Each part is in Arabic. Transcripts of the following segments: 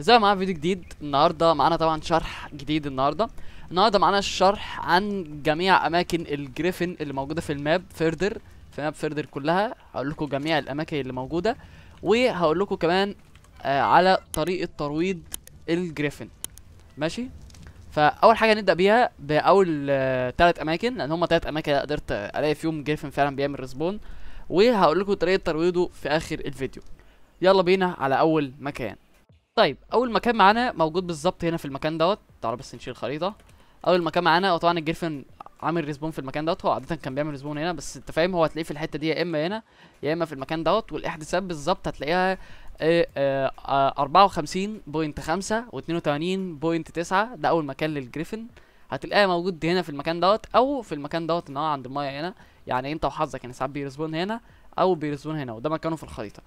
زي ما معانا فيديو جديد النهارده معانا طبعا شرح جديد النهارده النهارده معانا الشرح عن جميع اماكن الجريفن اللي موجوده في الماب فيردر في ماب فيردر كلها هقول لكم جميع الاماكن اللي موجوده وهقول لكم كمان آه على طريقه ترويض الجريفن ماشي فاول حاجه هنبدا بيها باول آه تلات اماكن لان هما تلات اماكن قدرت الاقي فيهم جريفن فعلا بيعمل ريسبون وهقول لكم طريقه ترويضه في اخر الفيديو يلا بينا على اول مكان طيب اول مكان معانا موجود بالظبط هنا في المكان دوت تعالوا بس نشيل الخريطه اول مكان معانا هو طبعا الجريفن عامل ريسبون في المكان دوت هو عاده كان بيعمل ريسبون هنا بس انت فاهم هو هتلاقيه في الحته دي يا اما هنا يا اما في المكان دوت والاحداثات بالظبط هتلاقيها 54.5 آه، آه، و82.9 ده اول مكان للجريفن هتلاقيها موجود هنا في المكان دوت او في المكان دوت ان هو عند المايه هنا يعني انت وحظك يعني ساعات بيرسبون هنا او بيرسبون هنا وده مكانه في الخريطه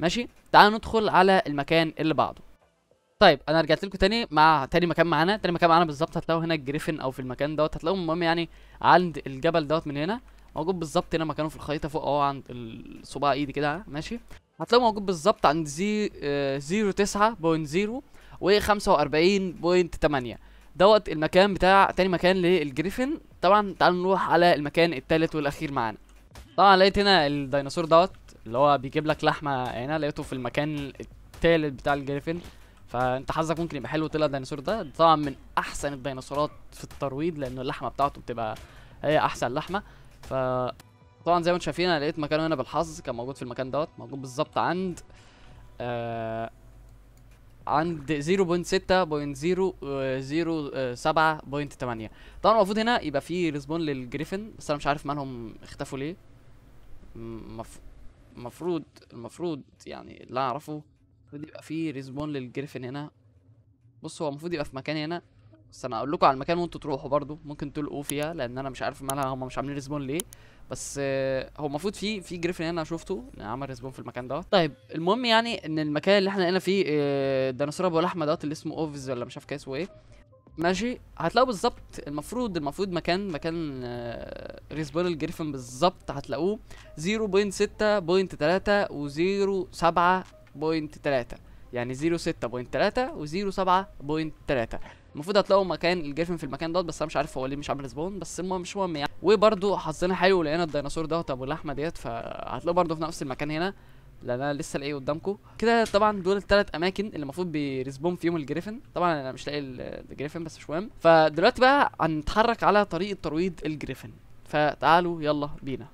ماشي تعال ندخل على المكان اللي بعده طيب انا رجعت لكم تاني مع تاني مكان معانا تاني مكان معانا بالظبط هتلاقوا هنا الجريفن او في المكان دوت هتلاقوه المهم يعني عند الجبل دوت من هنا موجود بالظبط هنا مكانه في الخريطه فوق اهو عند صباع ايدي كده ماشي هتلاقوه موجود بالظبط عند زي آه زيرو تسعة بوينت زيرو وأربعين بوينت تمانية دوت المكان بتاع تاني مكان للجريفن طبعا تعالوا نروح على المكان التالت والاخير معانا طبعا لقيت هنا الديناصور دوت اللي هو بيجيب لك لحمه هنا لقيته في المكان التالت بتاع الجريفن فانت حظك ممكن يبقى حلو طلع الديناصور ده طبعا من احسن الديناصورات في الترويض لانه اللحمه بتاعته بتبقى هي احسن لحمه ف طبعا زي ما انتم شايفين انا لقيت مكانه هنا بالحظ كان موجود في المكان دوت موجود بالظبط عند آه عند 0.6.007.8 آه، آه، طبعا المفروض هنا يبقى في ريسبون للجريفن بس انا مش عارف مالهم اختفوا ليه المفروض المفروض يعني اللي اعرفه المفروض يبقى في ريسبون للجريفن هنا بص هو المفروض يبقى في مكان هنا بس انا اقول لكم على المكان وانتوا تروحوا برضو ممكن تلقوا فيها لان انا مش عارف مالها هم مش عاملين ريسبون ليه بس هو المفروض في في جريفن هنا شفته عمل ريسبون في المكان ده طيب المهم يعني ان المكان اللي احنا لقينا فيه الديناصور آه، ابو لحمه دوت اللي اسمه اوفز ولا مش عارف كان اسمه ايه ماشي هتلاقوا بالظبط المفروض المفروض مكان مكان ريسبون آه، الجريفن بالظبط هتلاقوه 0.6.3 و 0.7 0.3 يعني 06.3 و07.3 المفروض هتلاقوا مكان الجريفن في المكان دوت بس انا مش عارف هو ليه مش عامل سبون بس المهم مش مهم يعني وبرده حظنا حلو لقينا الديناصور دوت ابو اللحمه ديت فهتلاقوه برده في نفس المكان هنا لان انا لسه لاقيه قدامكم كده طبعا دول الثلاث اماكن اللي المفروض بيرسبون فيهم الجريفن طبعا انا مش لاقي الجريفن بس مش مهم فدلوقتي بقى هنتحرك على طريقه ترويض الجريفن فتعالوا يلا بينا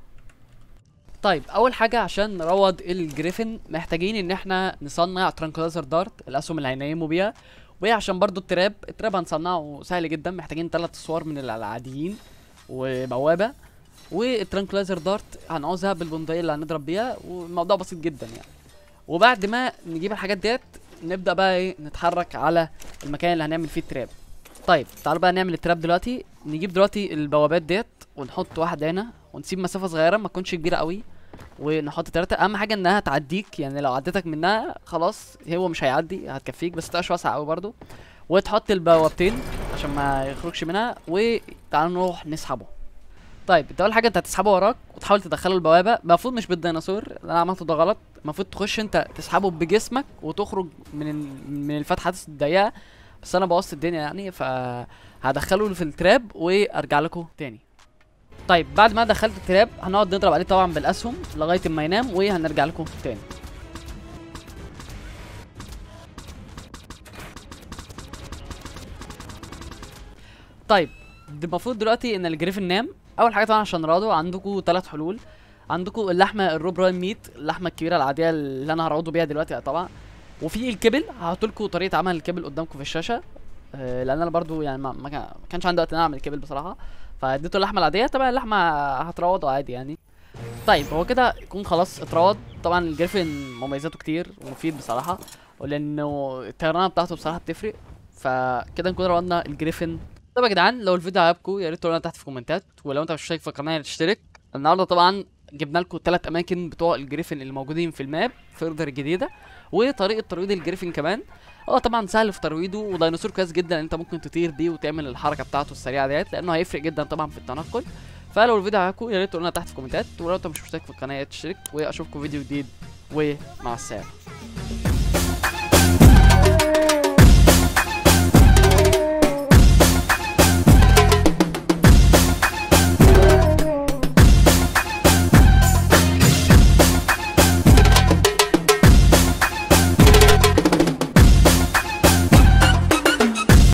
طيب اول حاجه عشان نروض الجريفن محتاجين ان احنا نصنع ترانكلايزر دارت الاسهم اللي هينيموا بيها وعشان برضو التراب التراب هنصنعه سهل جدا محتاجين ثلاث اسوار من العاديين وبوابه والترانكلايزر دارت هنعوزها بالبندقيه اللي هنضرب بيها والموضوع بسيط جدا يعني وبعد ما نجيب الحاجات ديت نبدا بقى ايه نتحرك على المكان اللي هنعمل فيه التراب طيب تعالوا بقى نعمل التراب دلوقتي نجيب دلوقتي البوابات ديت ونحط واحده هنا ونسيب مسافه صغيره ما تكونش كبيره قوي ونحط تلاتة اهم حاجه انها تعديك يعني لو عدتك منها خلاص هو مش هيعدي هتكفيك بس تبقاش واسعه قوي برضو وتحط البوابتين عشان ما يخرجش منها وتعالوا نروح نسحبه طيب انت اول حاجه انت هتسحبه وراك وتحاول تدخله البوابه المفروض مش بالديناصور اللي انا عملته ده غلط المفروض تخش انت تسحبه بجسمك وتخرج من من الفتحه الضيقه بس انا بوظت الدنيا يعني فهدخله في التراب وارجع لكم تاني طيب بعد ما دخلت التراب هنقعد نضرب عليه طبعا بالاسهم لغايه ما ينام وهنرجع لكم تاني طيب المفروض دلوقتي ان الجريفن نام اول حاجه طبعا عشان رادو عندكم ثلاث حلول عندكم اللحمه الروب راين ميت اللحمه الكبيره العاديه اللي انا هروضه بيها دلوقتي طبعا وفي الكبل هحط لكم طريقه عمل الكبل قدامكم في الشاشه آه، لان انا برضو يعني ما كانش عندي وقت ان انا اعمل الكبل بصراحه فاديته اللحمه العاديه طبعا اللحمه هتروضه عادي يعني طيب هو كده يكون خلاص اتروض طبعا الجريفن مميزاته كتير ومفيد بصراحه ولانه الطيرانه بتاعته بصراحه بتفرق فكده نكون روضنا الجريفن طب يا جدعان لو الفيديو عجبكم يا ريت تقولوا تحت في الكومنتات ولو انت مش مشترك في القناه تشترك النهارده طبعا جبنا لكم ثلاث اماكن بتوع الجريفن اللي موجودين في الماب فيردر الجديده وطريقه ترويض الجريفن كمان هو آه، طبعا سهل في ترويضه وديناصور كويس جدا انت ممكن تطير بيه وتعمل الحركه بتاعته السريعه ديت لانه هيفرق جدا طبعا في التنقل فلو الفيديو عجبكم يا ريت تقولوا لنا تحت في الكومنتات ولو انت مش مشترك في القناه تشترك واشوفكم فيديو جديد ومع السلامه